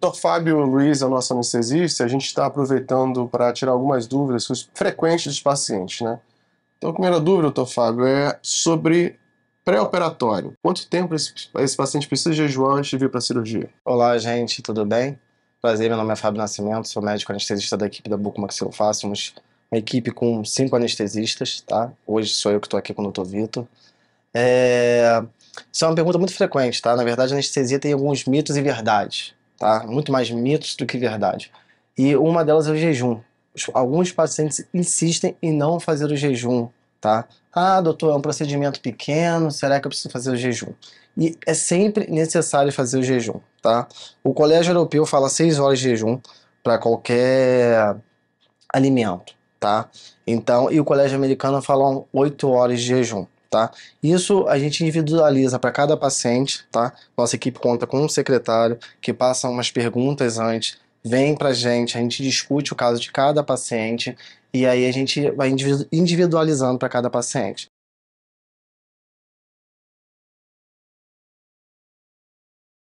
Dr. Fábio Luiz é o nosso anestesista, a gente está aproveitando para tirar algumas dúvidas frequentes dos pacientes, né? Então, a primeira dúvida, doutor Fábio, é sobre pré-operatório. Quanto tempo esse, esse, paciente precisa de jejuar antes de vir para a cirurgia? Olá, gente, tudo bem? Prazer, meu nome é Fábio Nascimento, sou médico anestesista da equipe da Bucomaxilofá. Somos uma equipe com cinco anestesistas, tá? Hoje sou eu que estou aqui com o doutor Vitor. É... Isso é uma pergunta muito frequente, tá? Na verdade, a anestesia tem alguns mitos e verdades tá? Muito mais mitos do que verdade. E uma delas é o jejum. Alguns pacientes insistem em não fazer o jejum, tá? Ah, doutor, é um procedimento pequeno, será que eu preciso fazer o jejum? E é sempre necessário fazer o jejum, tá? O Colégio Europeu fala 6 horas de jejum para qualquer alimento, tá? Então, e o Colégio Americano fala 8 horas de jejum tá? Isso a gente individualiza para cada paciente, tá? Nossa equipe conta com um secretário que passa umas perguntas antes, vem para a gente, a gente discute o caso de cada paciente e aí a gente vai individualizando para cada paciente.